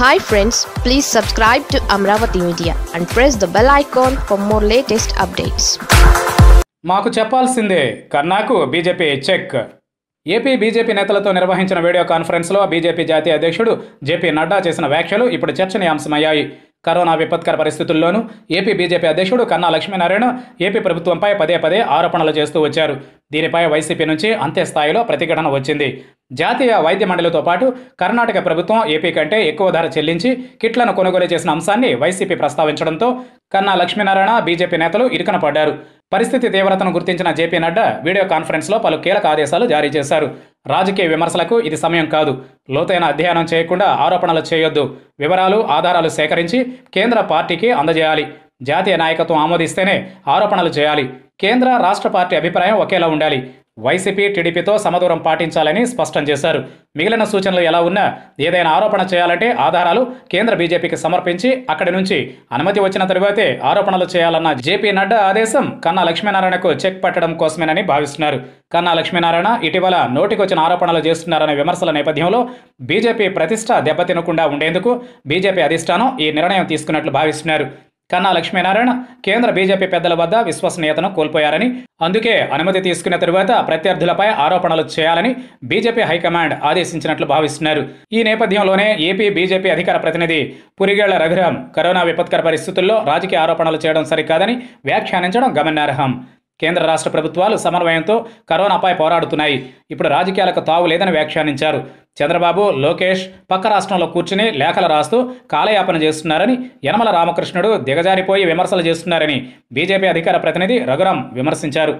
hi friends please subscribe to Amaravati media and press the bell icon for more latest updates మాకు చెప్పాల్సిందే కన్నాకు BJP check AP BJP నేతలతో నిర్వహించిన video కాన్ఫరెన్స్లో BJP జాతీయ అధ్యక్షుడు జేపీ నడ్డా చేసిన వ్యాఖ్యలు ఇప్పుడు చర్చనీయాంశమయ్యాయి కరోనా విపత్కర పరిస్థితుల్లోనూ ఏపీ బీజేపీ అధ్యక్షుడు కన్నా లక్ష్మీనారాయణ ఏపీ ప్రభుత్వంపై పదే పదే ఆరోపణలు చేస్తూ వచ్చారు దీనిపై వైసీపీ నుంచి అంతే స్థాయిలో ప్రతిఘటన వచ్చింది జాతీయ వైద్య మండలితో పాటు కర్ణాటక ప్రభుత్వం ఏపీ కంటే ఎక్కువ ధర చెల్లించి కిట్లను కొనుగోలు చేసిన అంశాన్ని వైసీపీ ప్రస్తావించడంతో కన్నా లక్ష్మీనారాయణ బీజేపీ నేతలు ఇరుకన పడ్డారు పరిస్థితి తీవ్రతను గుర్తించిన జేపీ నడ్డా వీడియో కాన్ఫరెన్స్లో పలు కీలక ఆదేశాలు జారీ చేశారు రాజకీయ విమర్శలకు ఇది సమయం కాదు లోతైన అధ్యయనం చేయకుండా ఆరోపణలు చేయొద్దు వివరాలు ఆధారాలు సేకరించి కేంద్ర పార్టీకి అందజేయాలి జాతీయ నాయకత్వం ఆమోదిస్తేనే ఆరోపణలు చేయాలి కేంద్ర రాష్ట్ర పార్టీ అభిప్రాయం ఒకేలా ఉండాలి వైసీపీ టీడీపీతో సమదూరం పాటించాలని స్పష్టం చేశారు మిగిలిన సూచనలు ఎలా ఉన్నా ఏదైనా ఆరోపణ చేయాలంటే ఆధారాలు కేంద్ర బీజేపీకి సమర్పించి అక్కడి నుంచి అనుమతి వచ్చిన తర్వాతే ఆరోపణలు చేయాలన్న జేపీ నడ్డా ఆదేశం కన్నా లక్ష్మీనారాయణకు చెక్ పట్టడం కోసమేనని భావిస్తున్నారు కన్నా లక్ష్మీనారాయణ ఇటీవల నోటికొచ్చిన ఆరోపణలు చేస్తున్నారనే విమర్శల నేపథ్యంలో బీజేపీ ప్రతిష్ట దెబ్బతినకుండా ఉండేందుకు బీజేపీ అధిష్టానం ఈ నిర్ణయం తీసుకున్నట్లు భావిస్తున్నారు కన్నా లక్ష్మీనారాయణ కేంద్ర బీజేపీ పెద్దల వద్ద విశ్వసనీయతను కోల్పోయారని అందుకే అనుమతి తీసుకున్న తరువాత ప్రత్యర్థులపై ఆరోపణలు చేయాలని బీజేపీ హైకమాండ్ ఆదేశించినట్లు భావిస్తున్నారు ఈ నేపథ్యంలోనే ఏపీ బీజేపీ అధికార ప్రతినిధి పురిగేళ్ల రఘురాం కరోనా విపత్కర పరిస్థితుల్లో రాజకీయ ఆరోపణలు చేయడం సరికాదని వ్యాఖ్యానించడం గమనార్హం కేంద్ర రాష్ట్ర ప్రభుత్వాలు సమన్వయంతో కరోనాపై పోరాడుతున్నాయి ఇప్పుడు రాజకీయాలకు తావు లేదని వ్యాఖ్యానించారు చంద్రబాబు లోకేష్ పక్క రాష్ట్రంలో కూర్చుని లేఖలు రాస్తూ కాలయాపన చేస్తున్నారని యనమల రామకృష్ణుడు దిగజారిపోయి విమర్శలు చేస్తున్నారని బీజేపీ అధికార ప్రతినిధి రఘురాం విమర్శించారు